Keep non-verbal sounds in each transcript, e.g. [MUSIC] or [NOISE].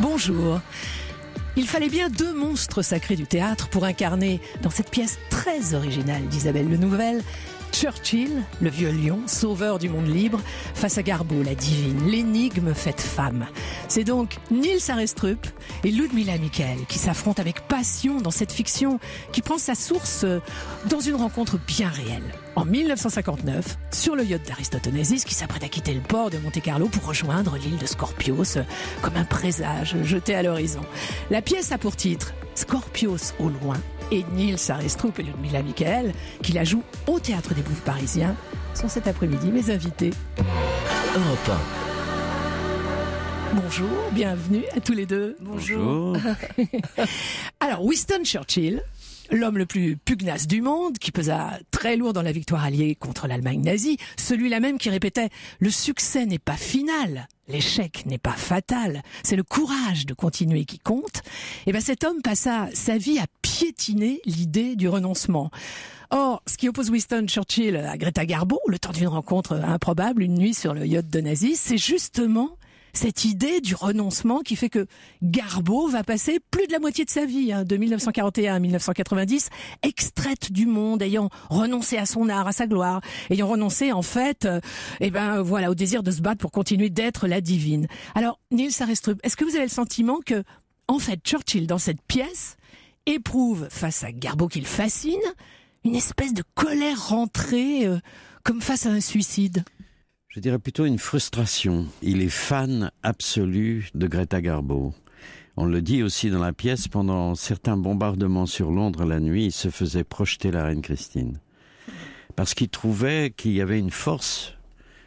Bonjour. Il fallait bien deux monstres sacrés du théâtre pour incarner, dans cette pièce très originale d'Isabelle Le Nouvel. Churchill, le vieux lion, sauveur du monde libre, face à Garbo, la divine, l'énigme faite femme. C'est donc Nils Arestrup et Ludmila Mikkel qui s'affrontent avec passion dans cette fiction qui prend sa source euh, dans une rencontre bien réelle. En 1959, sur le yacht d'Aristotonésis qui s'apprête à quitter le port de Monte-Carlo pour rejoindre l'île de Scorpios, euh, comme un présage jeté à l'horizon. La pièce a pour titre Scorpios au loin, et Nils Arestrup et Mila Michael, qui la jouent au Théâtre des Bouffes Parisiens, sont cet après-midi mes invités. Bonjour, bienvenue à tous les deux. Bonjour. [LAUGHS] Alors, Winston Churchill, L'homme le plus pugnace du monde, qui pesa très lourd dans la victoire alliée contre l'Allemagne nazie, celui-là même qui répétait ⁇ Le succès n'est pas final, l'échec n'est pas fatal, c'est le courage de continuer qui compte ⁇ et eh bien cet homme passa sa vie à piétiner l'idée du renoncement. Or, ce qui oppose Winston Churchill à Greta Garbo, le temps d'une rencontre improbable, une nuit sur le yacht de nazis, c'est justement cette idée du renoncement qui fait que Garbo va passer plus de la moitié de sa vie, hein, de 1941 à 1990, extraite du monde, ayant renoncé à son art, à sa gloire, ayant renoncé en fait, euh, eh ben voilà, au désir de se battre pour continuer d'être la divine. Alors, Neil Sarestrup, est-ce que vous avez le sentiment que, en fait, Churchill, dans cette pièce, éprouve, face à Garbeau qu'il fascine, une espèce de colère rentrée, euh, comme face à un suicide je dirais plutôt une frustration. Il est fan absolu de Greta Garbo. On le dit aussi dans la pièce, pendant certains bombardements sur Londres la nuit, il se faisait projeter la reine Christine. Parce qu'il trouvait qu'il y avait une force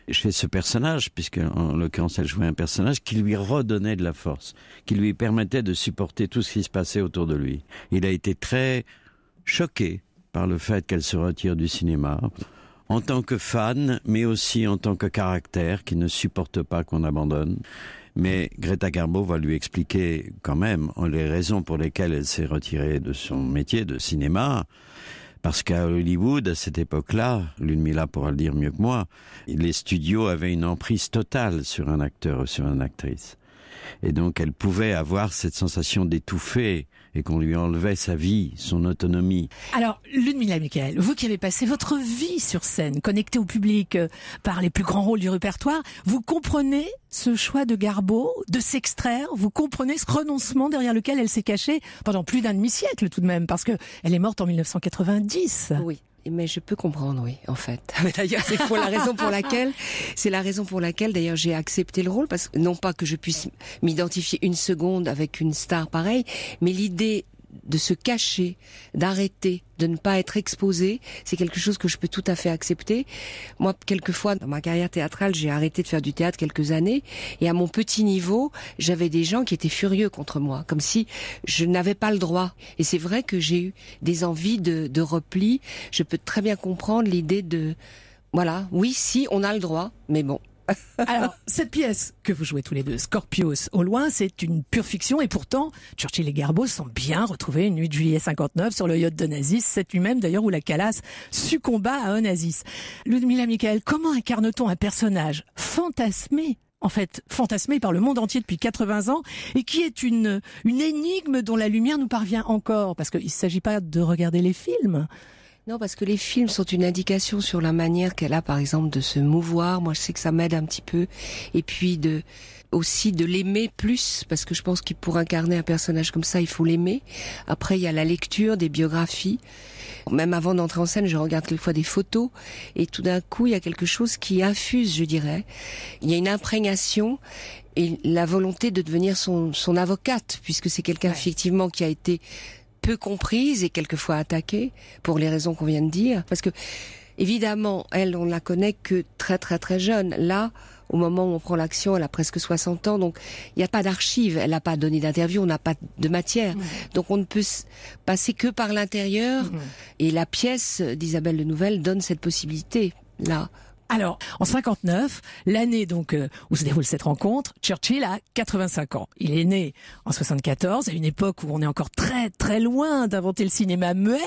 chez ce personnage, puisque en l'occurrence elle jouait un personnage qui lui redonnait de la force, qui lui permettait de supporter tout ce qui se passait autour de lui. Il a été très choqué par le fait qu'elle se retire du cinéma, en tant que fan, mais aussi en tant que caractère qui ne supporte pas qu'on abandonne. Mais Greta Garbo va lui expliquer quand même les raisons pour lesquelles elle s'est retirée de son métier de cinéma. Parce qu'à Hollywood, à cette époque-là, Ludmilla pourra le dire mieux que moi, les studios avaient une emprise totale sur un acteur ou sur une actrice. Et donc elle pouvait avoir cette sensation d'étouffer et qu'on lui enlevait sa vie, son autonomie. Alors, Ludmila Michael, vous qui avez passé votre vie sur scène, connectée au public euh, par les plus grands rôles du répertoire, vous comprenez ce choix de Garbeau de s'extraire Vous comprenez ce renoncement derrière lequel elle s'est cachée pendant plus d'un demi-siècle tout de même, parce qu'elle est morte en 1990. Oui mais je peux comprendre, oui, en fait. [LAUGHS] d'ailleurs, c'est pour la raison pour laquelle, c'est la raison pour laquelle, d'ailleurs, j'ai accepté le rôle parce que non pas que je puisse m'identifier une seconde avec une star pareille, mais l'idée de se cacher, d'arrêter, de ne pas être exposé, c'est quelque chose que je peux tout à fait accepter. Moi, quelquefois, dans ma carrière théâtrale, j'ai arrêté de faire du théâtre quelques années, et à mon petit niveau, j'avais des gens qui étaient furieux contre moi, comme si je n'avais pas le droit. Et c'est vrai que j'ai eu des envies de, de repli. Je peux très bien comprendre l'idée de, voilà, oui, si, on a le droit, mais bon, [LAUGHS] Alors, cette pièce que vous jouez tous les deux, Scorpios, au loin, c'est une pure fiction et pourtant, Churchill et Garbo sont bien retrouvés une nuit de juillet 59 sur le yacht de Nazis, cette nuit même d'ailleurs où la Calas succomba à Onassis. Ludmila Michael, comment incarne-t-on un personnage fantasmé en fait, fantasmé par le monde entier depuis 80 ans, et qui est une, une énigme dont la lumière nous parvient encore, parce qu'il ne s'agit pas de regarder les films, non, parce que les films sont une indication sur la manière qu'elle a, par exemple, de se mouvoir. Moi, je sais que ça m'aide un petit peu. Et puis de aussi de l'aimer plus, parce que je pense que pour incarner un personnage comme ça, il faut l'aimer. Après, il y a la lecture des biographies. Même avant d'entrer en scène, je regarde quelquefois des photos, et tout d'un coup, il y a quelque chose qui infuse, je dirais. Il y a une imprégnation et la volonté de devenir son, avocate, puisque c'est quelqu'un effectivement qui a été peu comprise et quelquefois attaquée pour les raisons qu'on vient de dire. Parce que, évidemment, elle, on la connaît que très très très jeune. Là, au moment où on prend l'action, elle a presque 60 ans, donc il n'y a pas d'archives, elle n'a pas donné d'interview, on n'a pas de matière. Mmh. Donc on ne peut passer que par l'intérieur, mmh. et la pièce d'Isabelle de Nouvelle donne cette possibilité, là. Alors, en 59, l'année donc euh, où se déroule cette rencontre, Churchill a 85 ans. Il est né en 74, à une époque où on est encore très très loin d'inventer le cinéma muet.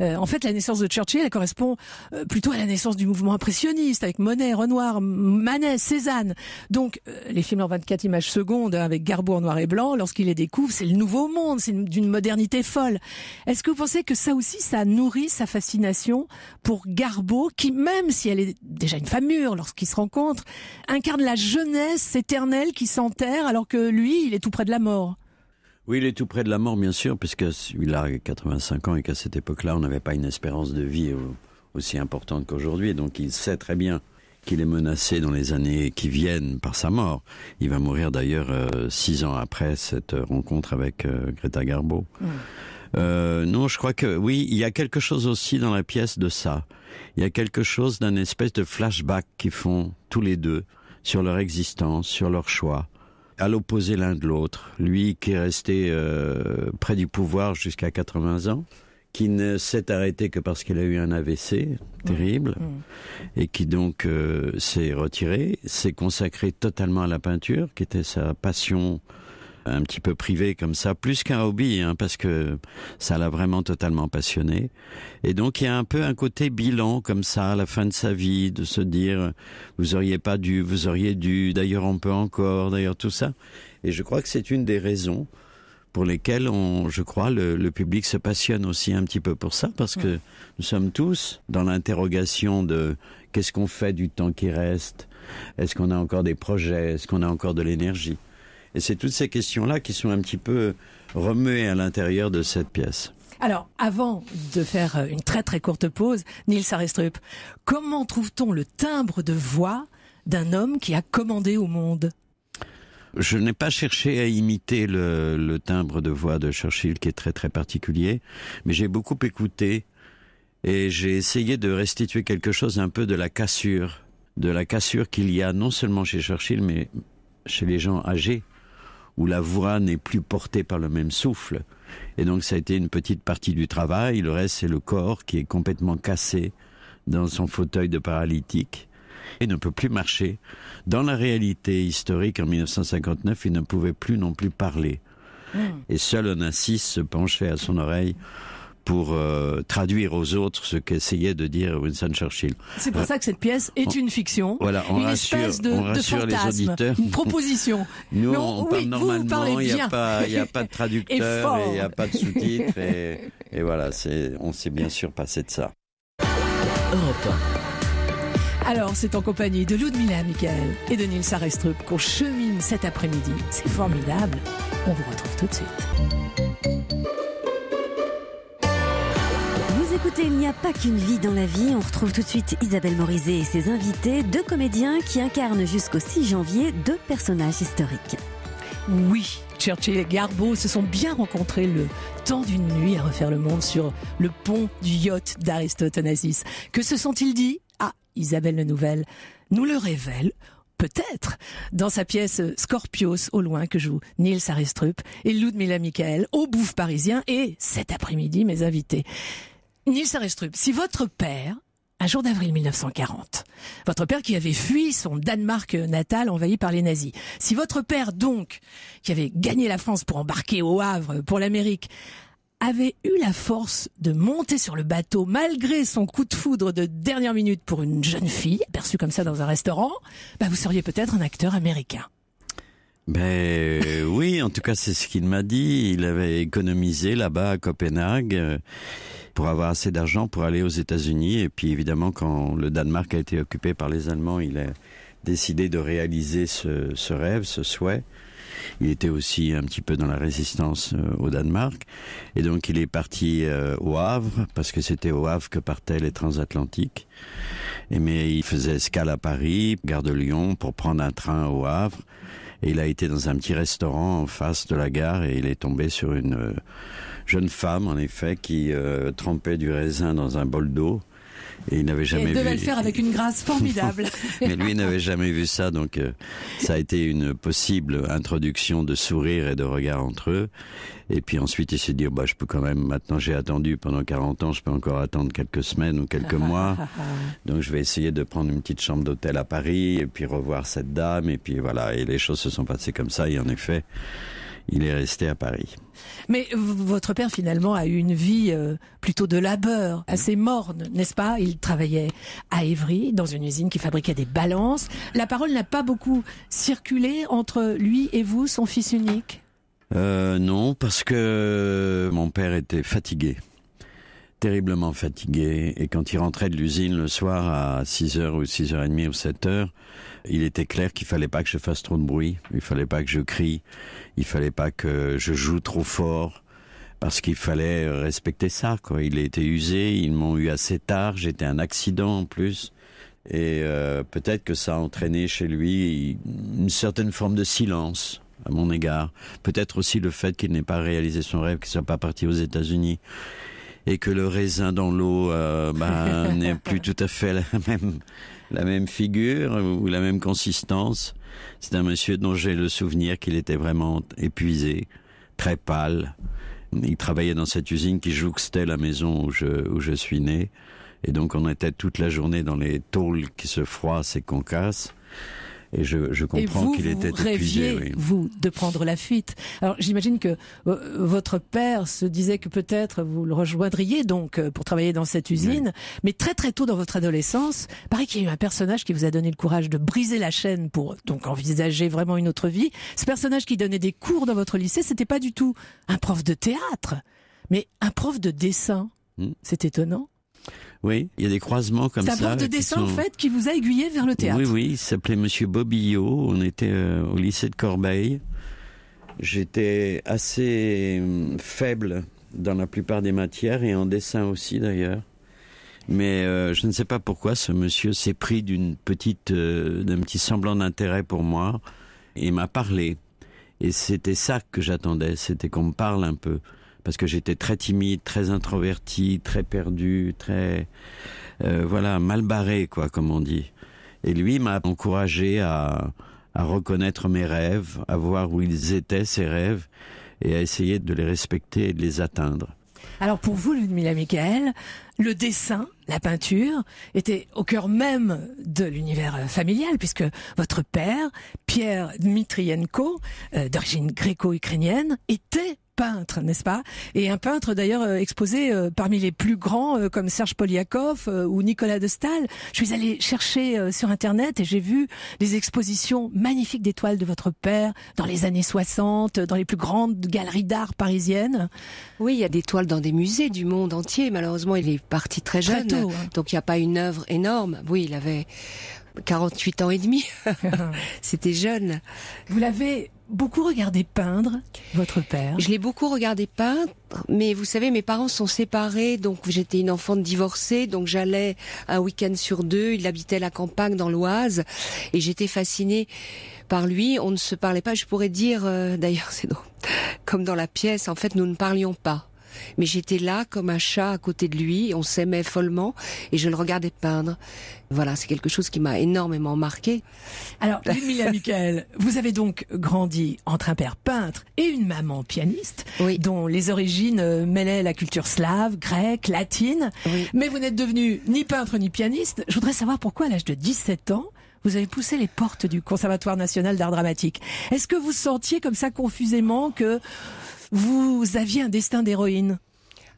Euh, en fait, la naissance de Churchill correspond euh, plutôt à la naissance du mouvement impressionniste avec Monet, Renoir, Manet, Cézanne. Donc, les films en 24 images secondes hein, avec Garbo en noir et blanc, lorsqu'il les découvre, c'est le nouveau monde, c'est d'une modernité folle. Est-ce que vous pensez que ça aussi, ça nourrit sa fascination pour Garbo, qui même si elle est déjà Famur, lorsqu'ils se rencontrent, incarne la jeunesse éternelle qui s'enterre alors que lui, il est tout près de la mort. Oui, il est tout près de la mort, bien sûr, puisque il a 85 ans et qu'à cette époque-là, on n'avait pas une espérance de vie aussi importante qu'aujourd'hui. Donc il sait très bien qu'il est menacé dans les années qui viennent par sa mort. Il va mourir d'ailleurs euh, six ans après cette euh, rencontre avec euh, Greta Garbo. Euh, non, je crois que oui, il y a quelque chose aussi dans la pièce de ça. Il y a quelque chose d'un espèce de flashback qu'ils font tous les deux sur leur existence, sur leur choix, à l'opposé l'un de l'autre. Lui qui est resté euh, près du pouvoir jusqu'à 80 ans, qui ne s'est arrêté que parce qu'il a eu un AVC terrible, et qui donc euh, s'est retiré, s'est consacré totalement à la peinture, qui était sa passion un petit peu privé comme ça, plus qu'un hobby, hein, parce que ça l'a vraiment totalement passionné. Et donc il y a un peu un côté bilan comme ça à la fin de sa vie, de se dire vous auriez pas dû, vous auriez dû, d'ailleurs on peut encore, d'ailleurs tout ça. Et je crois que c'est une des raisons pour lesquelles on, je crois, le, public se passionne aussi un petit peu pour ça, parce que nous sommes tous dans l'interrogation de qu'est-ce qu'on fait du temps qui reste, est-ce qu'on a encore des projets, est-ce qu'on a encore de l'énergie. Et c'est toutes ces questions-là qui sont un petit peu remuées à l'intérieur de cette pièce. Alors, avant de faire euh, une très très courte pause, Nils Arestrup, comment trouve-t-on le timbre de voix d'un homme qui a commandé au monde je n'ai pas cherché à imiter le, le, timbre de voix de Churchill qui est très très particulier, mais j'ai beaucoup écouté et j'ai essayé de restituer quelque chose un peu de la cassure, de la cassure qu'il y a non seulement chez Churchill mais chez les gens âgés où la voix n'est plus portée par le même souffle. Et donc ça a été une petite partie du travail. Le reste, c'est le corps qui est complètement cassé dans son fauteuil de paralytique et ne peut plus marcher. Dans la réalité historique, en 1959, il ne pouvait plus non plus parler. Hmm. Et seul Onassis se penchait à son oreille pour euh, traduire aux autres ce qu'essayait de dire Winston Churchill. C'est pour ça que cette pièce est une fiction, voilà, une espèce de, fantasme, les une proposition. [LAUGHS] Nous, on, on parle normalement, il n'y a, pas de [LAUGHS] traducteur, il n'y a pas de sous-titres, et, [LAUGHS] voilà, on s'est bien sûr passé de ça. Europe. Alors, c'est en compagnie de Ludmila Michael et de Nils Arestrup qu'on chemine cet après-midi. C'est formidable. On vous retrouve tout de suite. écoutez, il n'y a pas qu'une vie dans la vie. On retrouve tout de suite Isabelle Morizet et ses invités, deux comédiens qui incarnent jusqu'au 6 janvier deux personnages historiques. Oui, Churchill et Garbo se sont bien rencontrés le temps d'une nuit à refaire le monde sur le pont du yacht d'Aristote Que se sont-ils dit Ah, Isabelle le Nouvelle nous le révèle peut-être, dans sa pièce Scorpios au loin que joue Nils Aristrup et Ludmilla Michael au Bouffe Parisien et cet après-midi mes invités. Nils Arestrup, si votre père, un jour d'avril 1940, votre père qui avait fui son Danemark natal envahi par les nazis, si votre père donc, qui avait gagné la France pour embarquer au Havre pour l'Amérique, avait eu la force de monter sur le bateau malgré son coup de foudre de dernière minute pour une jeune fille, perçue comme ça dans un restaurant, bah vous seriez peut-être un acteur américain. Ben euh, oui, en tout cas c'est ce qu'il m'a dit. Il avait économisé là-bas à Copenhague. Euh, pour avoir assez d'argent pour aller aux États-Unis. Et puis évidemment, quand le Danemark a été occupé par les Allemands, il a décidé de réaliser ce, ce rêve, ce souhait. Il était aussi un petit peu dans la résistance euh, au Danemark. Et donc il est parti euh, au Havre, parce que c'était au Havre que partaient les transatlantiques. Et mais il faisait escale à Paris, gare de Lyon, pour prendre un train au Havre. Et il a été dans un petit restaurant en face de la gare et il est tombé sur une... Euh, jeune femme, en effet, qui euh, trempait du raisin dans un bol d'eau. Et il n'avait jamais vu... elle devait le faire avec une grâce [LAUGHS] formidable. [LAUGHS] Mais lui n'avait jamais vu ça, donc euh, ça a été une possible introduction de sourire et de regard entre eux. Et puis ensuite, il s'est dit, bah, je peux quand même, maintenant j'ai attendu pendant 40 ans, je peux encore attendre quelques semaines ou quelques [LAUGHS] mois. Donc je vais essayer de prendre une petite chambre d'hôtel à Paris et puis revoir cette dame. Et puis voilà, et les choses se sont passées comme ça. Et en effet, il est resté à Paris. Mais votre père finalement a eu une vie euh, plutôt de labeur, mm. assez morne, n'est-ce pas Il travaillait à Évry dans une usine qui fabriquait des balances. La parole n'a pas beaucoup circulé entre lui et vous, son fils unique. Euh, non, parce que mon père était fatigué terriblement fatigué et quand il rentrait de l'usine le soir à 6h ou 6h30 ou 7h, il était clair qu'il fallait pas que je fasse trop de bruit, il fallait pas que je crie, il fallait pas que je joue trop fort parce qu'il fallait respecter ça quoi. Il était usé, ils m'ont eu assez tard, j'étais un accident en plus. Et euh, peut-être que ça a entraîné chez lui une certaine forme de silence à mon égard. Peut-être aussi le fait qu'il n'ait pas réalisé son rêve, qu'il soit pas parti aux États-Unis et que le raisin dans l'eau euh, ben, [LAUGHS] n'est plus tout à fait la même, la même figure ou la même consistance. C'est un monsieur dont j'ai le souvenir qu'il était vraiment épuisé, très pâle. Il travaillait dans cette usine qui jouxtait la maison où je, où je suis né. Et donc on était toute la journée dans les tôles qui se froissent et qu'on casse et je, comprends qu'il était très épuisé. Rêviez, Vous de prendre la fuite. Alors j'imagine que euh, votre père se disait que peut-être vous le rejoindriez donc euh, pour travailler dans cette usine, mais très très tôt dans votre adolescence, paraît qu'il y a eu un personnage qui vous a donné le courage de briser la chaîne pour donc envisager vraiment une autre vie. Ce personnage qui donnait des cours dans votre lycée, c'était pas du tout un prof de théâtre, mais un prof de dessin. Hmm. C'est étonnant. Oui, il y a des croisements comme ça. C'est un prof de dessin, en fait, qui vous a aiguillé vers le théâtre. Oui, oui, il s'appelait Monsieur Bobillot. On était euh, au lycée de Corbeil. J'étais assez hum, faible dans la plupart des matières et en dessin aussi d'ailleurs. Mais euh, je ne sais pas pourquoi ce monsieur s'est pris d'une petite, euh, d'un petit semblant d'intérêt pour moi et m'a parlé. Et c'était ça que j'attendais, c'était qu'on me parle un peu parce que j'étais très timide, très introverti, très perdu, très euh, voilà mal barré quoi, comme on dit. Et lui m'a encouragé à, à reconnaître mes rêves, à voir où ils étaient ces rêves, et à essayer de les respecter et de les atteindre. Alors pour vous, Ludmila Michael, le dessin, la peinture, était au cœur même de l'univers euh, familial, puisque votre père, Pierre Dmitrienko, euh, d'origine gréco-ukrainienne, était peintre, n'est-ce pas Et un peintre d'ailleurs euh, exposé euh, parmi les plus grands euh, comme Serge Poliakov ou Nicolas de Stahl. Je suis allée chercher sur Internet et j'ai vu des expositions magnifiques des toiles de votre père dans les années 60, dans les plus grandes galeries d'art parisiennes. Oui, il y a des toiles dans des musées du monde entier. Malheureusement, il est parti très jeune, hein. donc il n'y a pas une œuvre énorme. Oui, il avait 48 ans et demi. [LAUGHS] C'était jeune. Vous l'avez beaucoup regardé peindre, votre père Je l'ai beaucoup regardé peindre, mais vous savez, mes parents sont séparés, donc j'étais une enfant divorcée, donc j'allais un week-end sur deux, il habitait la campagne dans l'Oise, et j'étais fascinée par lui, on ne se parlait pas, je pourrais dire, euh, d'ailleurs [LAUGHS] c'est drôle, comme dans la pièce, en fait nous ne parlions pas. Mais j'étais là comme un chat à côté de lui, on s'aimait follement et je le regardais peindre. Voilà, c'est quelque chose qui m'a énormément marqué. Alors, Emilia Michael, vous avez donc grandi entre un père peintre et une maman pianiste, dont les origines euh, mêlaient la culture slave, grecque, latine. Mais vous n'êtes devenu ni peintre ni pianiste. Je voudrais savoir pourquoi, à l'âge de 17 ans, vous avez poussé les portes du Conservatoire national d'art dramatique. Est-ce que vous sentiez comme ça confusément que vous aviez un destin d'héroïne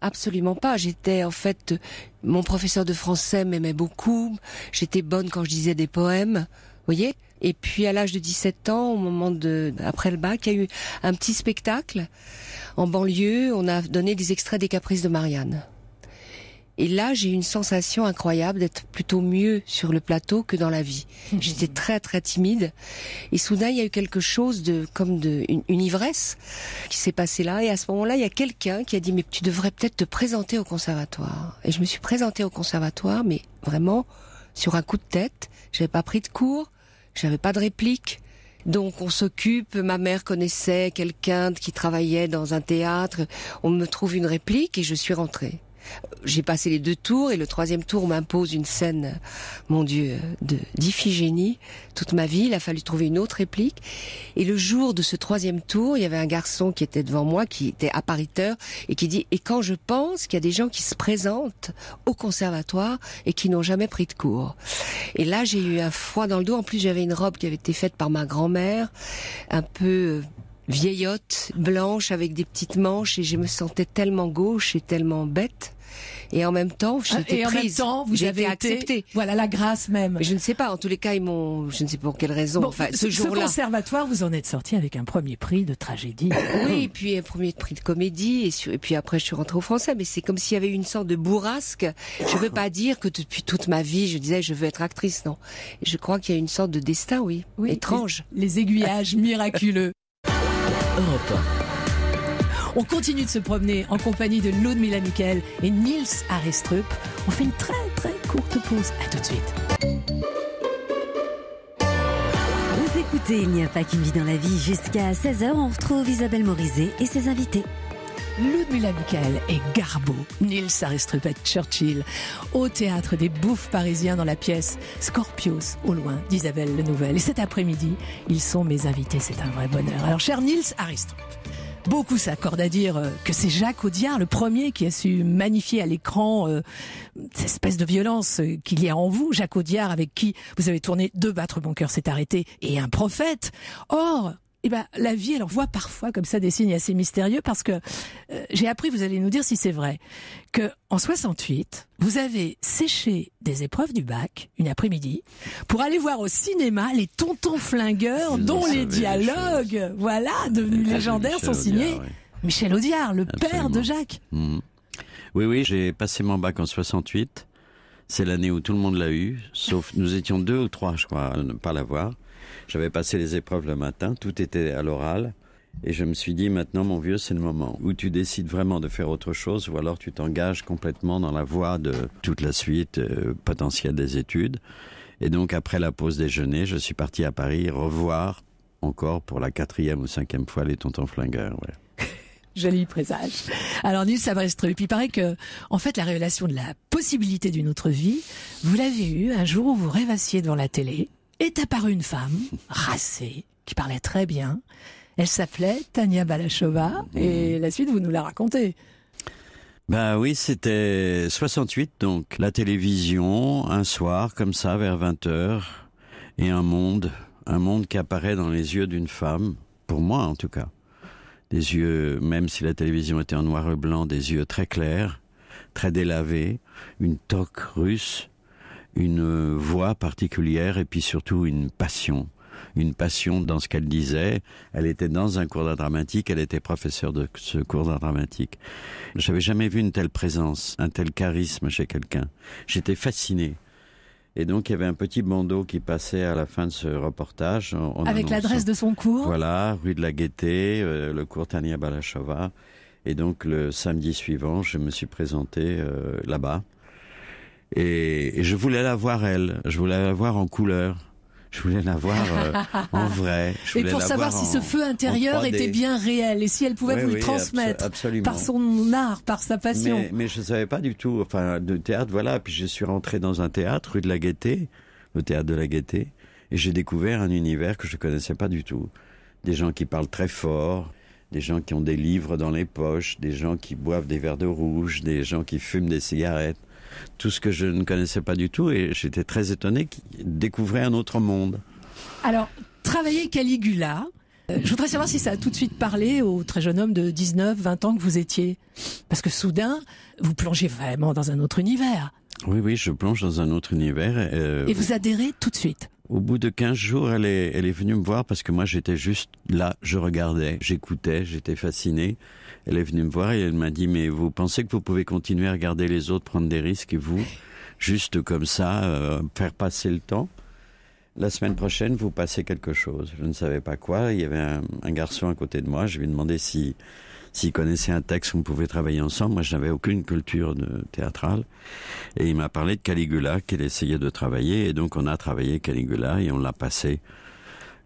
Absolument pas. J'étais en fait mon professeur de français m'aimait beaucoup. J'étais bonne quand je disais des poèmes, voyez. Et puis à l'âge de 17 ans, au moment de après le bac, il y a eu un petit spectacle en banlieue. On a donné des extraits des Caprices de Marianne. Et là, j'ai une sensation incroyable d'être plutôt mieux sur le plateau que dans la vie. Mhm. J'étais très très timide. Et soudain, il y a eu quelque chose de comme de une, ivresse qui s'est passée là. Et à ce moment-là, il y a quelqu'un qui a dit mais tu devrais peut-être te présenter au conservatoire. Et je me suis présentée au conservatoire, mais vraiment sur un coup de tête. J'avais pas pris de cours, j'avais pas de réplique. Donc on s'occupe, ma mère connaissait quelqu'un qui travaillait dans un théâtre, on me trouve une réplique et je suis rentrée. J'ai passé les deux tours et le troisième tour m'impose une scène, mon Dieu, de d'Iphigénie. Toute ma vie, il a fallu trouver une autre réplique. Et le jour de ce troisième tour, il y avait un garçon qui était devant moi, qui était appariteur et qui dit et quand je pense qu'il y a des gens qui se présentent au conservatoire et qui n'ont jamais pris de cours. Et là, j'ai eu un froid dans le dos. En plus, j'avais une robe qui avait été faite par ma grand-mère, un peu euh, vieillotte, blanche, avec des petites manches, et je me sentais tellement gauche et tellement bête et en même temps, ah, j'étais prise. vous avez accepté Voilà la grâce même. Je ne sais pas. En tous les cas, ils m'ont. Je ne sais pas pour quelle raison. enfin, ce, jour-là. conservatoire, vous en êtes sorti avec un premier prix de tragédie. oui, et puis un premier prix de comédie, et, puis après, je suis rentrée au français. Mais c'est comme s'il y avait une sorte de bourrasque. Je ne veux pas dire que depuis toute ma vie, je disais je veux être actrice. Non. Je crois qu'il y a une sorte de destin, oui, étrange. Les, aiguillages miraculeux. Europe. On continue de se promener en compagnie de Ludmila Miquel et Nils Arestrup. On fait une très très courte pause. À tout de suite. Vous écoutez Il n'y a pas qu'une vie dans la vie. Jusqu'à 16h, on retrouve Isabelle Morizet et ses invités. Ludmilla Miquel et Garbo, Nils Arestrup Churchill, au théâtre des Bouffes parisiens dans la pièce Scorpios, au loin d'Isabelle Lenouvelle. Et cet après-midi, ils sont mes invités, c'est un vrai bonheur. Alors, cher Nils Aristrup. Beaucoup s'accordent à dire euh, que c'est Jacques Audiard, le premier, qui a su magnifier à l'écran euh, cette espèce de violence euh, qu'il y a en vous. Jacques Audiard, avec qui vous avez tourné Deux battre mon cœur s'est arrêté et Un prophète. Or, eh ben, la vie, elle voit parfois comme ça des signes assez mystérieux parce que euh, j'ai appris, vous allez nous dire si c'est vrai, que en 68, vous avez séché des épreuves du bac une après-midi pour aller voir au cinéma les tontons flingueurs dont les dialogues, voilà, devenus légendaires, sont signés Michel Audiard, le père de Jacques. Mm. Oui, oui, j'ai passé mon bac en 68. C'est l'année où tout le monde l'a eu, sauf nous étions deux ou trois, je crois, à ne pas l'avoir. J'avais passé les épreuves le matin, tout était à l'oral. Et je me suis dit, maintenant, mon vieux, c'est le moment où tu décides vraiment de faire autre chose, ou alors tu t'engages complètement dans la voie de toute la suite euh, potentielle des études. Et donc, après la pause déjeuner, je suis parti à Paris revoir encore pour la quatrième ou cinquième fois les tontons flingueurs. [LAUGHS] Joli présage. Alors, Nils Sabrestru, puis il paraît que, en fait, la révélation de la possibilité d'une autre vie, vous l'avez eue un jour où vous rêvassiez devant la télé est apparue une femme, racée, qui parlait très bien. Elle s'appelait Tania Balachova mmh. et la suite, vous nous la racontez. Ben oui, c'était 68, donc la télévision, un soir, comme ça, vers 20h, et un monde, un monde qui apparaît dans les yeux d'une femme, pour moi en tout cas. Des yeux, même si la télévision était en noir et blanc, des yeux très clairs, très délavés, une toque russe, une euh, voix particulière et puis surtout une passion. Une passion dans ce qu'elle disait. Elle était dans un cours d'art dramatique, elle était professeure de ce cours d'art dramatique. J'avais jamais vu une telle présence, un tel charisme chez quelqu'un. J'étais fasciné. Et donc, il y avait un petit bandeau qui passait à la fin de ce reportage. Avec l'adresse de son cours. Voilà, rue de la Gaîté, euh, le cours Tania Balashova Et donc, le samedi suivant, je me suis présenté euh, là-bas. Et, je voulais la voir elle, je voulais la voir en couleur. Je voulais la voir euh, [LAUGHS] en vrai. et pour savoir si ce feu intérieur était bien réel et si elle pouvait vous le transmettre par son art, par sa passion. Mais, je ne savais pas du tout. Enfin, de théâtre, voilà. Puis je suis rentré dans un théâtre, rue de la Gaîté, le théâtre de la Gaîté, et j'ai découvert un univers que je ne connaissais pas du tout. Des gens qui parlent très fort, des gens qui ont des livres dans les poches, des gens qui boivent des verres de rouge, des gens qui fument des cigarettes tout ce que je ne connaissais pas du tout et j'étais très étonné qu'il découvrait un autre monde. Alors, travailler Caligula, euh, je voudrais savoir si ça a tout de suite parlé au très jeune homme de 19, 20 ans que vous étiez. Parce que soudain, vous plongez vraiment dans un autre univers. Oui, oui, je plonge dans un autre univers. Et, euh, vous adhérez tout de suite au bout de 15 jours, elle est, elle est venue me voir parce que moi, j'étais juste là, je regardais, j'écoutais, j'étais fasciné. Elle est venue me voir et elle m'a dit, mais vous pensez que vous pouvez continuer à regarder les autres prendre des risques et vous, juste comme ça, euh, faire passer le temps la semaine prochaine, vous passez quelque chose. Je ne savais pas quoi. Il y avait un, garçon à côté de moi. Je lui ai demandé si s'il connaissait un texte qu'on pouvait travailler ensemble. Moi, je n'avais aucune culture de, théâtrale. Et il m'a parlé de Caligula, qu'il essayait de travailler. Et donc, on a travaillé Caligula et on l'a passé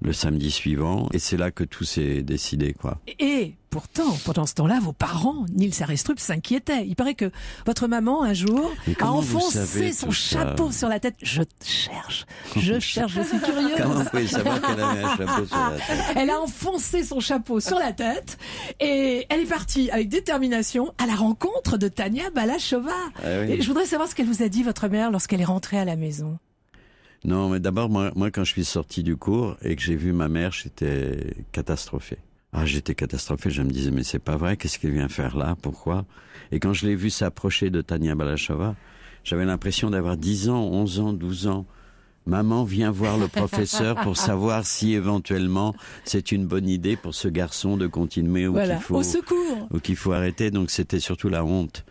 le samedi suivant. Et c'est là que tout s'est décidé, quoi. Et pourtant, pendant ce temps-là, vos parents, Nils Arestrup, s'inquiétaient. Il paraît que votre maman, un jour, a enfoncé son chapeau sur la tête. Je cherche, je [LAUGHS] cherche, je suis curieuse. Comment vous chapeau sur la tête Elle a enfoncé son chapeau sur la tête et elle est partie avec détermination à la rencontre de Tania Balachova. Ah et je voudrais savoir ce qu'elle vous a dit, votre mère, lorsqu'elle est rentrée à la maison. Non, mais d'abord, moi, quand je suis sorti du cours et que j'ai vu ma mère, j'étais catastrophé. Ah, j'étais catastrophé. Je me disais, mais c'est pas vrai. Qu'est-ce qu'elle vient faire là? Pourquoi? Et quand je l'ai vu s'approcher de Tania Balachova, j'avais l'impression d'avoir 10 ans, 11 ans, 12 ans. Maman vient voir le professeur pour [LAUGHS] savoir si éventuellement c'est une bonne idée pour ce garçon de continuer ou qu'il faut, qu'il faut arrêter. Donc c'était surtout la honte.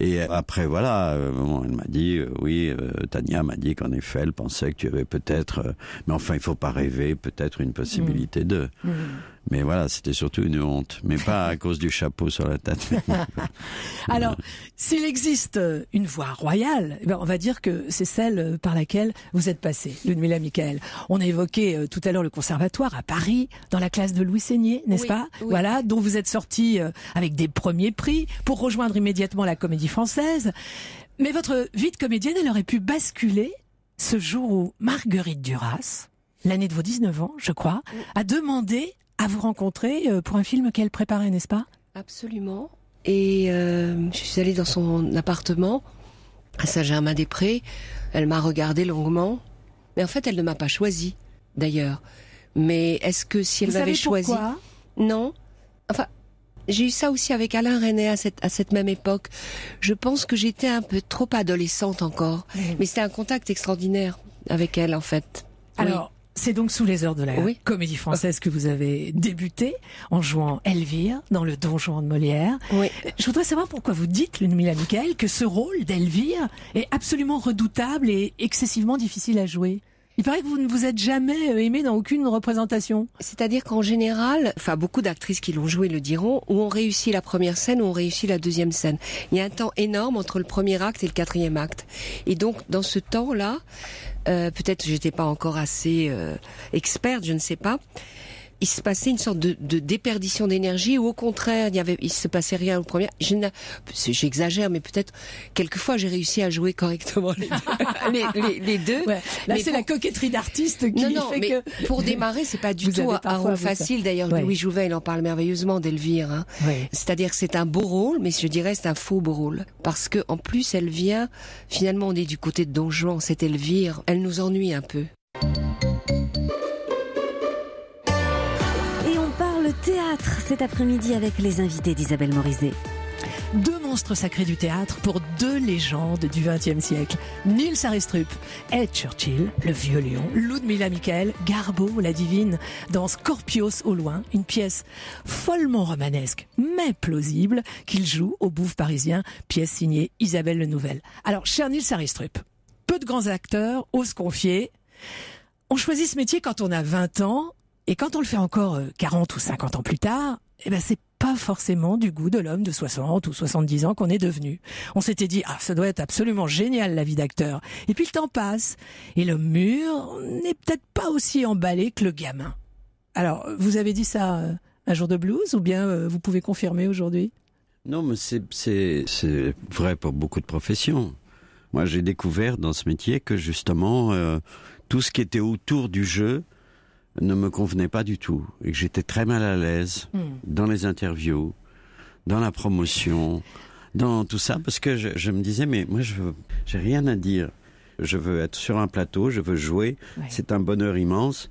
Et euh, après, voilà, euh, elle m'a dit, euh, oui, Tania m'a dit qu'en effet, elle pensait que tu avais peut-être, mais enfin, il faut pas rêver, peut-être une possibilité de. Mmh. Mmh. Mais voilà, c'était surtout une honte, mais pas à [LAUGHS] cause du chapeau sur la tête. [LAUGHS] Alors, s'il existe une voie royale, eh ben, on va dire que c'est celle par laquelle vous êtes passé, Ludmilla Michael. On a évoqué euh, tout à l'heure le conservatoire à Paris, dans la classe de Louis Seigné, n'est-ce pas Voilà, dont vous êtes sorti euh, avec des premiers prix pour rejoindre immédiatement la comédie française. Mais votre vie de comédienne, elle aurait pu basculer ce jour où Marguerite Duras, l'année de vos 19 ans, je crois, a demandé à vous rencontrer euh, pour un film qu'elle préparait, n'est-ce pas Absolument. Et euh, je suis allée dans son appartement à Saint-Germain-des-Prés. Elle m'a regardée longuement. Mais en fait, elle ne m'a pas choisie, d'ailleurs. Mais est-ce que si elle m'avait choisi Non. Enfin, j'ai eu ça aussi avec Alain René à cette, à cette même époque. Je pense que j'étais un peu trop adolescente encore. Mais c'était un contact extraordinaire avec elle, en fait. Alors, c'est donc sous les heures de la comédie française que vous avez débuté en jouant Elvire dans le donjon de Molière. Je voudrais savoir pourquoi vous dites, Ludmilla Michael, que ce rôle d'Elvire est absolument redoutable et excessivement difficile à jouer. Il paraît que vous ne vous êtes jamais euh, aimé dans aucune représentation. C'est-à-dire qu'en général, enfin beaucoup d'actrices qui l'ont joué le diront, ou on réussit la première scène, ou on réussit la deuxième scène. Il y a un temps énorme entre le premier acte et le quatrième acte. Et donc dans ce temps-là, euh, peut-être j'étais pas encore assez euh, experte, je ne sais pas il se passait une sorte de, déperdition d'énergie ou au contraire, il y avait, il se passait rien au premier. J'exagère, mais peut-être quelquefois j'ai réussi à jouer correctement les deux. [LAUGHS] les, deux. Là, c'est la coquetterie d'artiste qui fait que... Pour [LAUGHS] démarrer, c'est pas du tout un rôle facile. D'ailleurs, Louis Jouvet, il en parle merveilleusement d'Elvire. Hein. C'est-à-dire que c'est un beau rôle, mais je dirais c'est un faux beau rôle. Parce que, en plus, elle vient, finalement, on est du côté de Don Juan, cette Elvire, elle nous ennuie un peu. théâtre cet après-midi avec les invités d'Isabelle Morizet. Deux monstres sacrés du théâtre pour deux légendes du XXe siècle. Nils Aristrup, Ed Churchill, le vieux lion, Ludmilla Michael, Garbo, la divine, dans Scorpios au loin, une pièce follement romanesque, mais plausible, qu'il joue au Bouffe parisien, pièce signée Isabelle Le Nouvelle. Alors, cher Nils Aristrup, peu de grands acteurs osent confier on choisit ce métier quand on a 20 ans et quand on le fait encore 40 euh, ou 50 ans plus tard, eh ben c'est pas forcément du goût de l'homme de 60 ou 70 ans qu'on est devenu. On s'était dit, ah, ça doit être absolument génial la vie d'acteur. Et puis le temps passe. Et l'homme mûr n'est peut-être pas aussi emballé que le gamin. Alors, vous avez dit ça euh, un jour de blues ou bien euh, vous pouvez confirmer aujourd'hui Non, mais c'est vrai pour beaucoup de professions. Moi, j'ai découvert dans ce métier que justement, tout ce qui était autour du jeu, ne me convenait pas du tout et que j'étais très mal à l'aise hmm. dans les interviews, dans la promotion, dans tout ça, parce que je, me disais, mais moi, je j'ai rien à dire. Je veux être sur un plateau, je veux jouer. C'est un bonheur immense.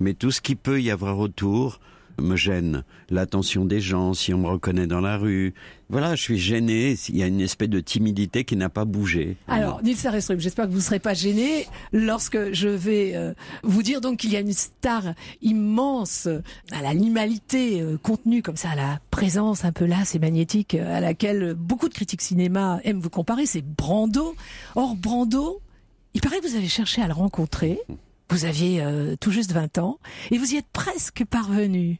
Mais tout ce qui peut y avoir autour, me gêne l'attention des gens, si on me reconnaît dans la rue. Voilà, je suis gêné. Il y a une espèce de timidité qui n'a pas bougé. Alors, Nils Sarestrup, j'espère que vous ne serez pas gêné lorsque je vais euh, vous dire donc qu'il y a une star immense à l'animalité euh, contenue comme ça, à la présence un peu lasse et magnétique euh, à laquelle beaucoup de critiques cinéma aiment vous comparer, c'est Brando. Or, Brando, il paraît que vous avez cherché à le rencontrer. Vous aviez tout juste 20 ans et vous y êtes presque parvenu.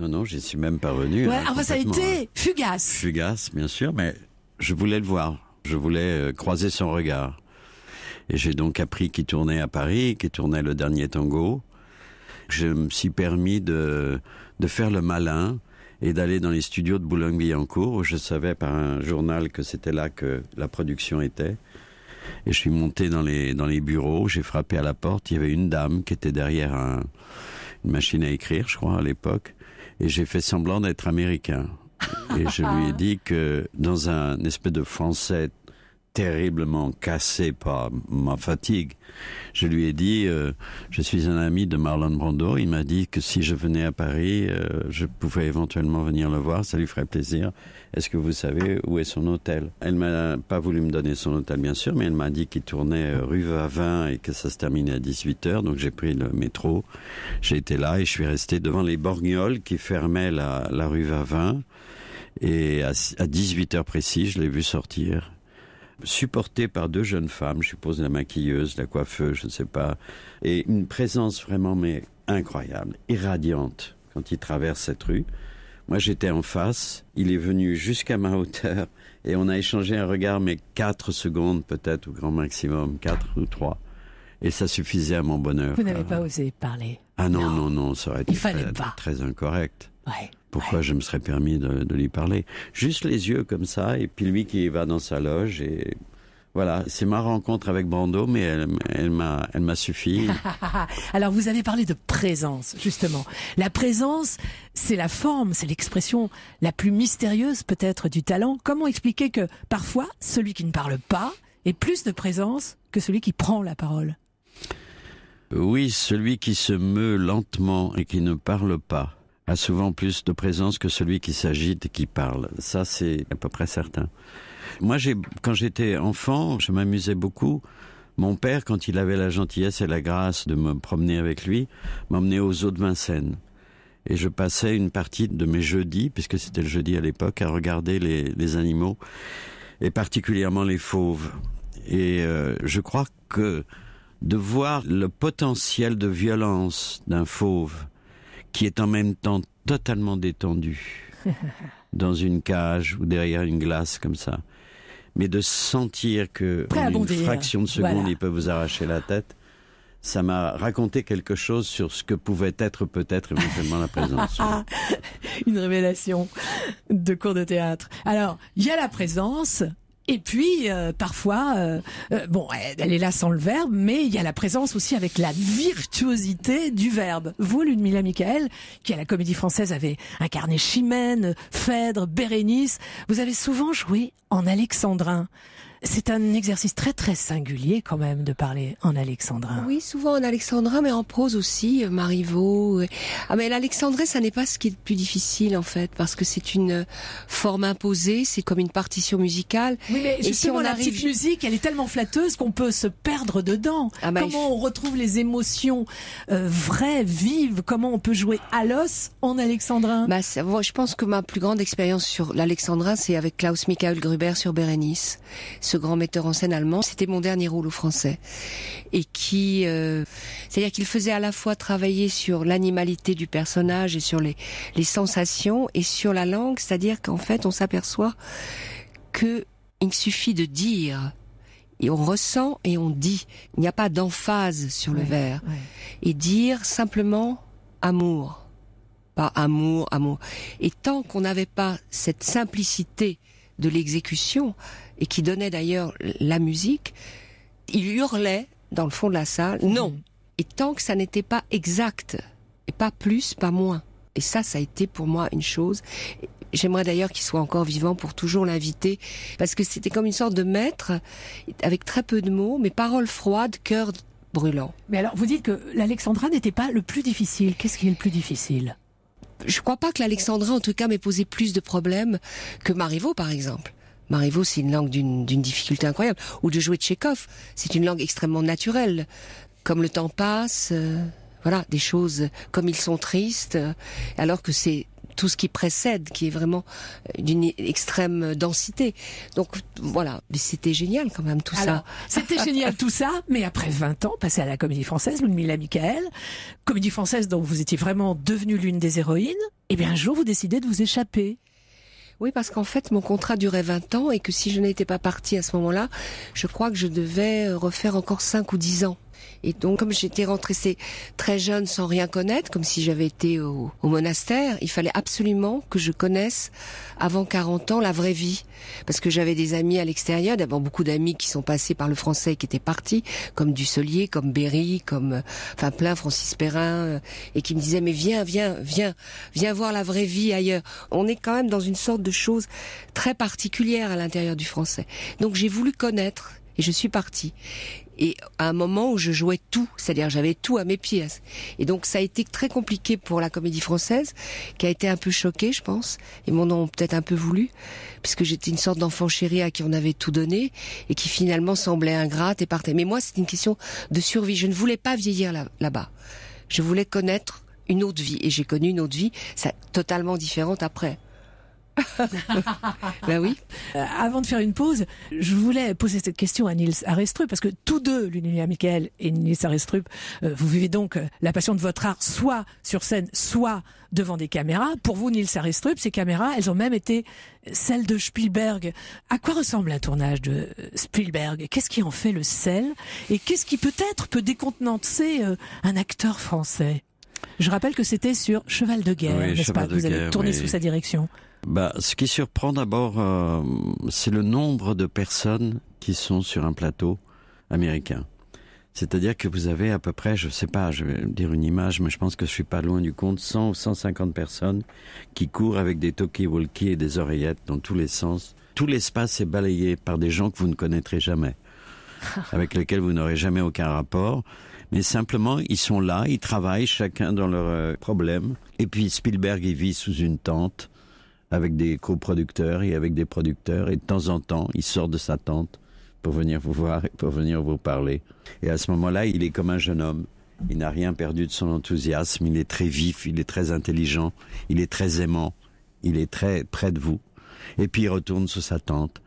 Non, non, j'y suis même pas Ouais, enfin, ah, bah, ça a été hein. fugace. Fugace, bien sûr, mais je voulais le voir. Je voulais euh, croiser son regard. Et j'ai donc appris qu'il tournait à Paris, qu'il tournait le dernier tango. Je me suis permis de, de faire le malin et d'aller dans les studios de Boulogne-Billancourt, où je savais par un journal que c'était là que la production était. Et je suis monté dans les, dans les bureaux, j'ai frappé à la porte, il y avait une dame qui était derrière une machine à écrire, je crois, à l'époque et j'ai fait semblant d'être américain. Et je lui ai [LAUGHS] dit que dans un espèce de français terriblement cassé par ma fatigue. Je lui ai dit, euh, je suis un ami de Marlon Brando. Il m'a dit que si je venais à Paris, euh, je pouvais éventuellement venir le voir. Ça lui ferait plaisir. Est-ce que vous savez où est son hôtel Elle m'a pas voulu me donner son hôtel, bien sûr, mais elle m'a dit qu'il tournait euh, rue Vavin et que ça se terminait à 18 h Donc j'ai pris le métro. J'ai été là et je suis resté devant les borgnoles qui fermaient la, rue Vavin. Et à, 18 h précis, je l'ai vu sortir supporté par deux jeunes femmes, je suppose la maquilleuse, la coiffeuse, je ne sais pas, et une présence vraiment mais incroyable, irradiante quand il traverse cette rue. Moi, j'étais en face. Il est venu jusqu'à ma hauteur et on a échangé un regard, mais quatre secondes peut-être au grand maximum, quatre ou trois. Et ça suffisait à mon bonheur. Vous n'avez pas osé parler. Ah non, non, non, ça aurait été fallait très, très incorrect. Ouais. Pourquoi je me serais permis de, lui parler Juste les yeux comme ça, et puis lui qui va dans sa loge, et voilà, c'est ma rencontre avec Brando, mais elle, m'a, elle m'a suffi. [LAUGHS] Alors, vous avez parlé de présence, justement. La présence, c'est la forme, c'est l'expression la plus mystérieuse, peut-être, du talent. Comment expliquer que, parfois, celui qui ne parle pas ait plus de présence que celui qui prend la parole? Oui, celui qui se meut lentement et qui ne parle pas a souvent plus de présence que celui qui s'agite et qui parle. Ça, c'est à peu près certain. Moi, quand j'étais enfant, je m'amusais beaucoup. Mon père, quand il avait la gentillesse et la grâce de me promener avec lui, m'emmenait aux eaux de Vincennes. Et je passais une partie de mes jeudis, puisque c'était le jeudi à l'époque, à regarder les, animaux, et particulièrement les fauves. Et euh, je crois que de voir le potentiel de violence d'un fauve, qui est en même temps totalement détendu [LAUGHS] dans une cage ou derrière une glace comme ça, mais de sentir que une fraction de seconde il peut vous arracher la tête. Ça m'a raconté quelque chose sur ce que pouvait être peut-être éventuellement la présence. [LAUGHS] une révélation de cours de théâtre. Alors, il y a la présence, et puis, euh, parfois, euh, euh, bon, elle est là sans le verbe, mais il y a la présence aussi avec la virtuosité du verbe. Vous, Ludmilla Michael, qui à la Comédie Française avait incarné Chimène, Phèdre, Bérénice, vous avez souvent joué en alexandrin. C'est un exercice très très singulier quand même de parler en alexandrin. Oui, souvent en alexandrin, mais en prose aussi, Marivaux. Ah mais l'alexandrin, ça n'est pas ce qui est le plus difficile en fait, parce que c'est une forme imposée, c'est comme une partition musicale. Oui, mais justement, si on la arrive... petite musique, elle est tellement flatteuse qu'on peut se perdre dedans. Ah, bah, comment on retrouve les émotions euh, vraies, vives Comment on peut jouer à l'os en alexandrin bah, Je pense que ma plus grande expérience sur l'alexandrin, c'est avec Klaus Michael Gruber sur Bérénice ce grand metteur en scène allemand. C'était mon dernier rôle au français. Et qui, euh, c'est-à-dire qu'il faisait à la fois travailler sur l'animalité du personnage et sur les, sensations et sur la langue, c'est-à-dire qu'en fait, on s'aperçoit que suffit de dire et on ressent et on dit. Il n'y a pas d'emphase sur le verbe Et dire simplement amour. Pas amour, amour. Et tant qu'on n'avait pas cette simplicité de l'exécution et qui donnait d'ailleurs la musique, il hurlait dans le fond de la salle mm. non. Et tant que ça n'était pas exact, et pas plus, pas moins. Et ça, ça a été pour moi une chose. J'aimerais d'ailleurs qu'il soit encore vivant pour toujours l'inviter, parce que c'était comme une sorte de maître, avec très peu de mots, mais paroles froides, cœur brûlant. Mais alors, vous dites que l'Alexandra n'était pas le plus difficile. Qu'est-ce qui est le plus difficile je crois pas que l'alexandrin, en tout cas, m'ait posé plus de problèmes que Marivaux, par exemple. Marivaux, c'est une langue d'une difficulté incroyable. Ou de jouer Tchékov, c'est une langue extrêmement naturelle. Comme le temps passe, euh, voilà, des choses comme ils sont tristes, euh, alors que c'est tout ce qui précède, qui est vraiment euh, d'une extrême densité. Donc voilà, c'était génial quand même tout ça. C'était génial tout ça, mais après 20 ans, passé à la comédie française, Mila Michael, comédie française dont vous étiez vraiment devenue l'une des héroïnes, et eh bien un jour vous décidez de vous échapper. Oui, parce qu'en fait, mon contrat durait 20 ans et que si je n'étais pas partie à ce moment-là, je crois que je devais euh, refaire encore 5 ou 10 ans. Et donc, comme j'étais rentrée très jeune sans rien connaître, comme si j'avais été au, monastère, il fallait absolument que je connaisse avant 40 ans la vraie vie. Parce que j'avais des amis à l'extérieur, d'abord beaucoup d'amis qui sont passés par le français et qui étaient partis, comme Dusselier, comme Berry, comme, euh, enfin plein, Francis Perrin, euh, et qui me disaient, mais viens, viens, viens, viens voir la vraie vie ailleurs. On est quand même dans une sorte de chose très particulière à l'intérieur du français. Donc j'ai voulu connaître et je suis partie. Et à un moment où je jouais tout, c'est-à-dire j'avais tout à mes pieds. Et donc ça a été très compliqué pour la comédie française, qui a été un peu choquée, je pense. Et mon nom peut-être un peu voulu, puisque j'étais une sorte d'enfant chéri à qui on avait tout donné, et qui finalement semblait ingrate et partait. Mais moi, c'est une question de survie. Je ne voulais pas vieillir là-bas. je voulais connaître une autre vie. Et j'ai connu une autre vie, totalement différente après. [LAUGHS] ben oui. Euh, avant de faire une pause, je voulais poser cette question à Nils Arestrup, parce que tous deux, Lunia Michael et Nils Arestrup, euh, vous vivez donc euh, la passion de votre art soit sur scène, soit devant des caméras. Pour vous, Nils Arestrup, ces caméras, elles ont même été celles de Spielberg. À quoi ressemble un tournage de Spielberg Qu'est-ce qui en fait le sel Et qu'est-ce qui peut-être peut décontenancer un acteur français je rappelle que c'était sur Cheval de guerre, n'est-ce pas, vous avez tourné sous sa direction bah, Ce qui surprend d'abord, euh, c'est le nombre de personnes qui sont sur un plateau américain. C'est-à-dire que vous avez à peu près, je sais pas, je vais dire une image, mais je pense que je suis pas loin du compte, 100 ou 150 personnes qui courent avec des talkie-walkie et des oreillettes dans tous les sens. Tout l'espace est balayé par des gens que vous ne connaîtrez jamais, [LAUGHS] avec lesquels vous n'aurez jamais aucun rapport. Mais simplement, ils sont là, ils travaillent chacun dans leur euh, problème. Et puis Spielberg, il vit sous une tente avec des coproducteurs et avec des producteurs, et de temps en temps, il sort de sa tente pour venir vous voir et pour venir vous parler. Et à ce moment-là, il est comme un jeune homme. Il n'a rien perdu de son enthousiasme, il est très vif, il est très intelligent, il est très aimant, il est très près de vous. Et puis il retourne sous sa tente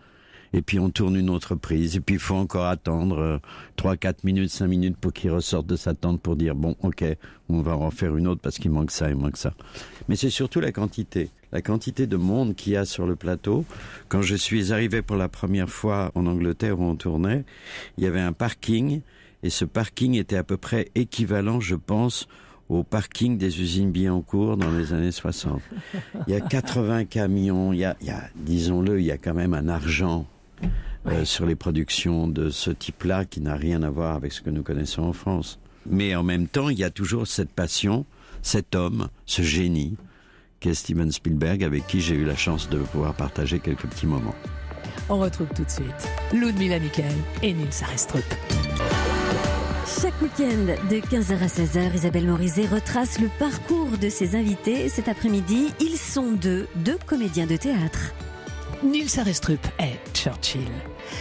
et puis on tourne une autre prise, et puis il faut encore attendre euh, trois, 3-4 minutes, 5 minutes pour qu'il ressorte de sa tente pour dire, bon, ok, on va en faire une autre parce qu'il manque ça, il manque ça. Mais c'est surtout la quantité, la quantité de monde qu'il y a sur le plateau. Quand je suis arrivé pour la première fois en Angleterre où on tournait, il y avait un parking, et ce parking était à peu près équivalent, je pense, au parking des usines cours dans les années 60. Il y a 80 camions, il y a disons-le, il y a quand même un argent euh, sur les productions de ce type-là qui n'a rien à voir avec ce que nous connaissons en France. Mais en même temps, il y a toujours cette passion, cet homme, ce génie, qu'est Steven Spielberg, avec qui j'ai eu la chance de pouvoir partager quelques petits moments. On retrouve tout de suite Ludmila Miquel et Nils Arestrup. Chaque week-end, de 15h à 16h, Isabelle Morizet retrace le parcours de ses invités. Cet après-midi, ils sont deux, deux comédiens de théâtre. Nils Arestrup est Churchill.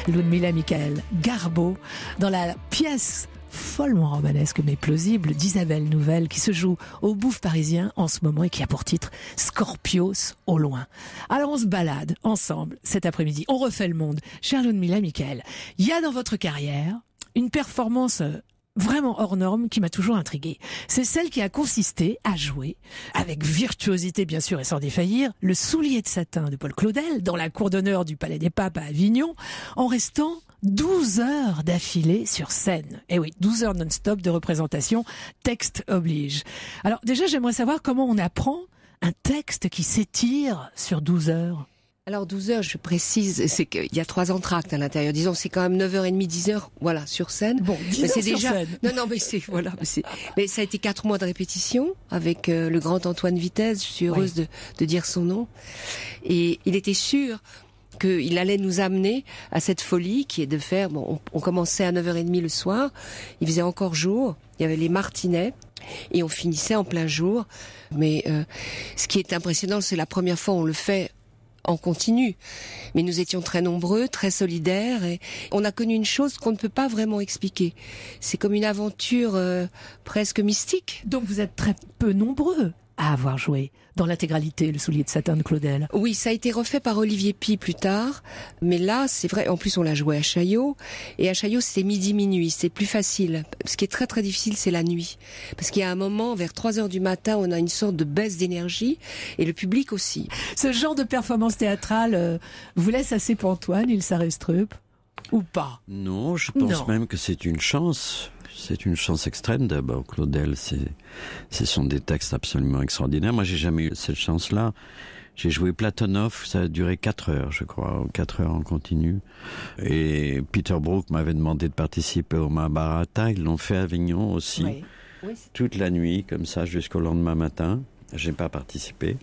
Ludmilla Michael Garbeau dans la pièce follement romanesque mais plausible d'Isabelle Nouvelle qui se joue au Bouffe parisien en ce moment et qui a pour titre Scorpios au loin. Alors on se balade ensemble cet après-midi, on refait le monde. Cher Ludmilla Michael, il y a dans votre carrière une performance vraiment hors norme qui m'a toujours intriguée. C'est celle qui a consisté à jouer, avec virtuosité bien sûr et sans défaillir, le soulier de satin de Paul Claudel dans la cour d'honneur du Palais des Papes à Avignon, en restant 12 heures d'affilée sur scène. Eh oui, 12 heures non-stop de représentation, texte oblige. Alors déjà, j'aimerais savoir comment on apprend un texte qui s'étire sur 12 heures. Alors 12 heures, je précise, c'est qu'il y a trois entr'actes à l'intérieur. Disons, c'est quand même 9h30, 10h, voilà, sur scène. Bon, 10 mais c'est déjà. Scène. Non, non, mais c'est voilà, mais, ça a été quatre mois de répétition avec euh, le grand Antoine Vitesse. Je suis heureuse de, dire son nom. Et il était sûr qu'il allait nous amener à cette folie qui est de faire. Bon, on, commençait à 9h30 le soir. Il faisait encore jour. Il y avait les martinets et on finissait en plein jour. Mais euh, ce qui est impressionnant, c'est la première fois on le fait en continu. Mais nous étions très nombreux, très solidaires, et on a connu une chose qu'on ne peut pas vraiment expliquer. C'est comme une aventure euh, presque mystique. Donc vous êtes très peu nombreux à avoir joué dans l'intégralité le soulier de satin de Claudel. Oui, ça a été refait par Olivier Pi plus tard, mais là, c'est vrai, en plus on l'a joué à Chaillot, et à Chaillot c'est midi-minuit, c'est plus facile. Ce qui est très très difficile, c'est la nuit. Parce qu'il y a un moment, vers 3 heures du matin, on a une sorte de baisse d'énergie, et le public aussi. Ce genre de performance théâtrale euh, vous laisse assez pour Antoine, il s'arrête ou pas Non, je pense même que c'est une chance c'est une chance extrême d'abord. Claudel, ce sont des textes absolument extraordinaires. Moi, j'ai jamais eu cette chance-là. J'ai joué Platonov, ça a duré quatre heures, je crois, 4 quatre heures en continu. Et Peter Brook m'avait demandé de participer au Mahabharata. Ils l'ont fait à Avignon aussi. toute la nuit, comme ça, jusqu'au lendemain matin. Je n'ai pas participé.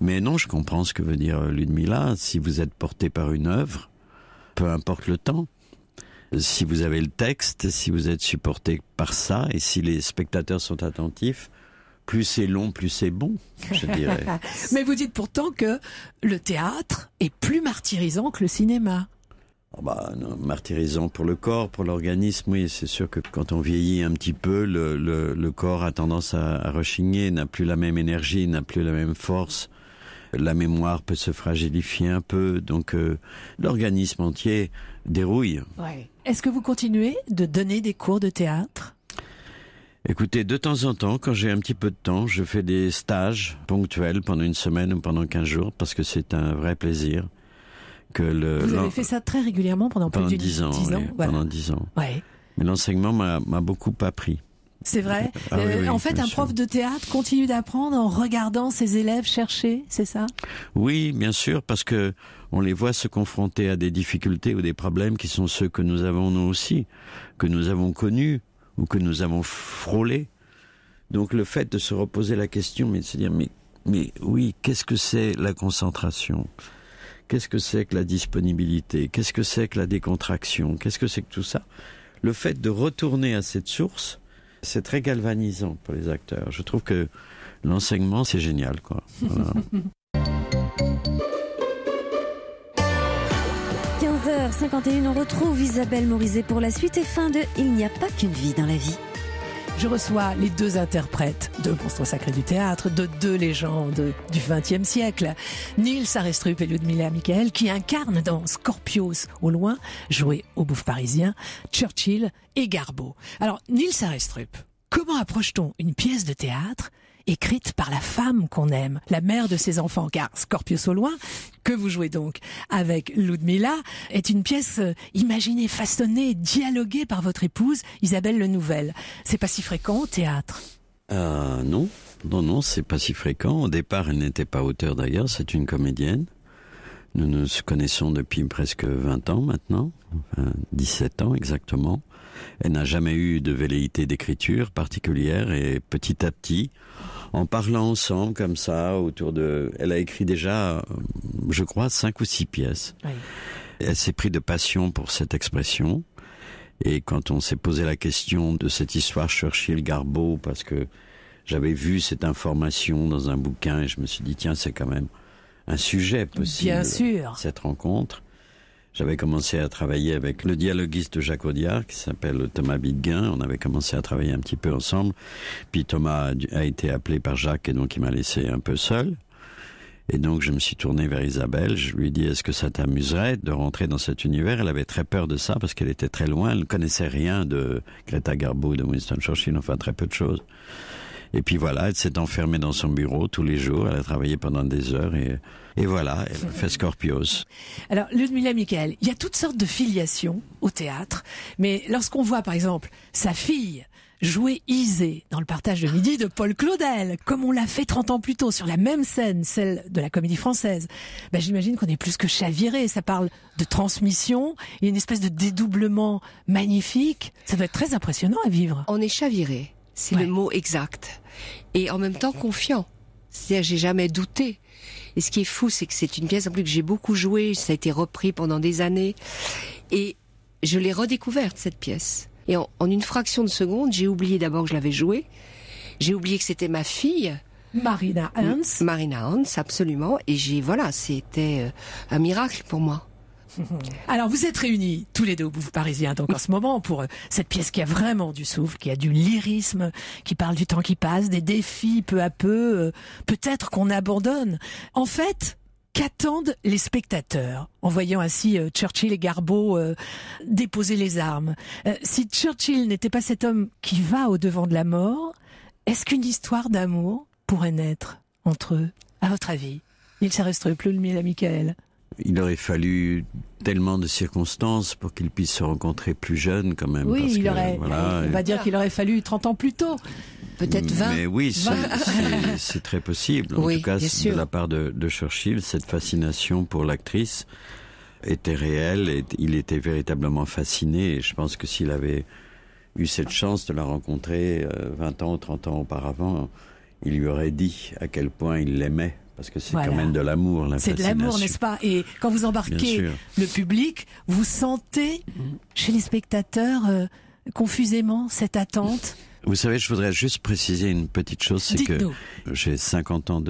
Mais non, je comprends ce que veut dire Ludmilla. Si vous êtes porté par une œuvre, peu importe le temps, si vous avez le texte, si vous êtes supporté par ça, et si les spectateurs sont attentifs, plus c'est long, plus c'est bon, je dirais. [LAUGHS] Mais vous dites pourtant que le théâtre est plus martyrisant que le cinéma. Ah bah, martyrisant pour le corps, pour l'organisme, oui, c'est sûr que quand on vieillit un petit peu, le, corps a tendance à, rechigner, n'a plus la même énergie, n'a plus la même force. La mémoire peut se fragilifier un peu, donc euh, l'organisme entier dérouille. Est-ce que vous continuez de donner des cours de théâtre Écoutez, de temps en temps, quand j'ai un petit peu de temps, je fais des stages ponctuels pendant une semaine ou pendant 15 jours parce que c'est un vrai plaisir. Que le, Vous avez fait ça très régulièrement pendant, plus de 10 ans. Pendant 10 ans. Mais l'enseignement m'a beaucoup appris. C'est vrai. Ah euh, en fait, un prof de théâtre continue d'apprendre en regardant ses élèves chercher, c'est ça Oui, bien sûr, parce que on les voit se confronter à des difficultés ou des problèmes qui sont ceux que nous avons nous aussi, que nous avons connus ou que nous avons frôlés. Donc le fait de se reposer la question, mais de se dire, mais, mais oui, qu'est-ce que c'est la concentration Qu'est-ce que c'est que la disponibilité Qu'est-ce que c'est que la décontraction Qu'est-ce que c'est que tout ça Le fait de retourner à cette source, c'est très galvanisant pour les acteurs. Je trouve que l'enseignement, c'est génial, quoi. [LAUGHS] on retrouve Isabelle Morizet pour la suite et fin de Il n'y a pas qu'une vie dans la vie. Je reçois les deux interprètes de monstres sacrés du théâtre, de deux légendes du XXe siècle, Nils Arestrup et Ludmilla Michael, qui incarnent dans Scorpios au loin, joué au bouffe parisien, Churchill et Garbeau. Alors, Nils Arestrup, comment approche-t-on une pièce de théâtre écrite par la femme qu'on aime, la mère de ses enfants, car Scorpio Soloin, que vous jouez donc avec Ludmilla, est une pièce euh, imaginée, façonnée, dialoguée par votre épouse, Isabelle Le Nouvelle. C'est pas si fréquent au théâtre euh, Non, non, non, c'est pas si fréquent. Au départ, elle n'était pas auteur d'ailleurs, c'est une comédienne. Nous nous connaissons depuis presque 20 ans maintenant, 17 ans exactement. Elle n'a jamais eu de velléité d'écriture particulière et petit à petit, en parlant ensemble comme ça autour de. Elle a écrit déjà, euh, je crois, cinq ou six pièces. Elle s'est pris de passion pour cette expression. Et quand on s'est posé la question de cette histoire Churchill-Garbeau, parce que j'avais vu cette information dans un bouquin et je me suis dit, tiens, c'est quand même un sujet possible, Bien sûr. cette rencontre. J'avais commencé à travailler avec le dialoguiste Jacques Audiard, qui s'appelle Thomas Bidguin. On avait commencé à travailler un petit peu ensemble. Puis Thomas a été appelé par Jacques et donc il m'a laissé un peu seul. Et donc je me suis tourné vers Isabelle, je lui dis dit est-ce que ça t'amuserait de rentrer dans cet univers Elle avait très peur de ça parce qu'elle était très loin, elle ne connaissait rien de Greta Garbo, de Winston Churchill, enfin très peu de choses. Et puis voilà, elle s'est enfermée dans son bureau tous les jours. Elle a travaillé pendant des heures et, et voilà, elle fait Scorpios. Alors, Ludmilla Michael, il y a toutes sortes de filiations au théâtre. Mais lorsqu'on voit, par exemple, sa fille jouer Isée dans le partage de midi de Paul Claudel, comme on l'a fait 30 ans plus tôt sur la même scène, celle de la comédie française. Ben, J'imagine qu'on est plus que chaviré. Ça parle de transmission. Il y a une espèce de dédoublement magnifique. Ça doit être très impressionnant à vivre. On est chaviré c'est le mot exact. Et en même temps confiant. C'est-à-dire, j'ai jamais douté. Et ce qui est fou, c'est que c'est une pièce en plus que j'ai beaucoup jouée. Ça a été repris pendant des années. Et je l'ai redécouverte, cette pièce. Et en, en une fraction de seconde, j'ai oublié d'abord que je l'avais jouée. J'ai oublié que c'était ma fille. Marina Hans. Marina Hans, absolument. Et j'ai, voilà, c'était euh, un miracle pour moi. [LAUGHS] Alors vous êtes réunis tous les deux vous parisiens, donc en ce moment pour euh, cette pièce qui a vraiment du souffle, qui a du lyrisme, qui parle du temps qui passe, des défis peu à peu, euh, peut-être qu'on abandonne. En fait, qu'attendent les spectateurs en voyant ainsi euh, Churchill et Garbeau déposer les armes Si Churchill n'était pas cet homme qui va au devant de la mort, est-ce qu'une histoire d'amour pourrait naître entre eux À votre avis, il s'arrêterait plus le mille à Michael il aurait fallu tellement de circonstances pour qu'il puisse se rencontrer plus jeune quand même. Oui, il aurait, on va dire qu'il aurait fallu 30 ans plus tôt. Peut-être 20. Mais oui, c'est très possible. En tout cas, de la part de, Churchill, cette fascination pour l'actrice était réelle et il était véritablement fasciné. Et je pense que s'il avait eu cette chance de la rencontrer 20 euh, ans ou 30 ans auparavant, il lui aurait dit à quel point il l'aimait parce que c'est quand même de l'amour. la C'est de l'amour, n'est-ce pas Et quand vous embarquez le public, vous sentez chez les spectateurs euh, confusément cette attente. Vous savez, je voudrais juste préciser une petite chose, c'est que j'ai 50 ans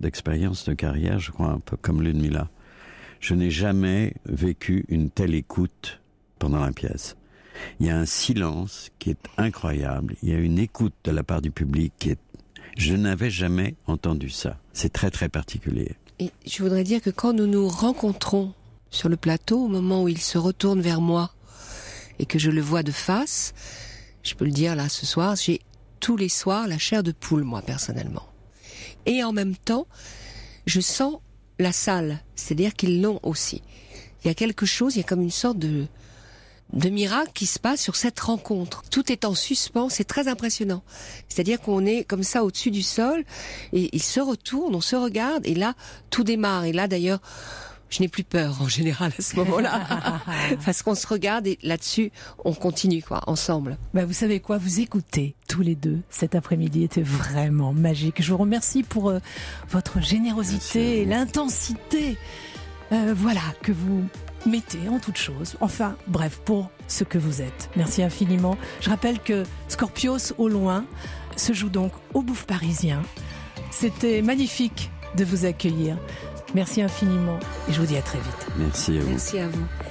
d'expérience, de, carrière, je crois, un peu comme Ludmilla. Je n'ai jamais vécu une telle écoute pendant la pièce. Il y a un silence qui est incroyable, il y a une écoute de la part du public qui est je n'avais jamais entendu ça. C'est très très particulier. Et je voudrais dire que quand nous nous rencontrons sur le plateau, au moment où il se retourne vers moi et que je le vois de face, je peux le dire là ce soir, j'ai tous les soirs la chair de poule, moi personnellement. Et en même temps, je sens la salle, c'est-à-dire qu'ils l'ont aussi. Il y a quelque chose, il y a comme une sorte de, de miracles qui se passe sur cette rencontre. Tout est en suspens, c'est très impressionnant. C'est-à-dire qu'on est comme ça au-dessus du sol et il se retourne, on se regarde et là tout démarre. Et là d'ailleurs, je n'ai plus peur en général à ce moment-là [LAUGHS] parce qu'on se regarde et là-dessus on continue quoi ensemble. Ben vous savez quoi, vous écoutez tous les deux cet après-midi était vraiment magique. Je vous remercie pour euh, votre générosité et l'intensité. Euh, voilà que vous mettez en toute chose. Enfin, bref, pour ce que vous êtes. Merci infiniment. Je rappelle que Scorpios au loin se joue donc au Bouffe Parisien. C'était magnifique de vous accueillir. Merci infiniment et je vous dis à très vite. Merci à vous. Merci à vous.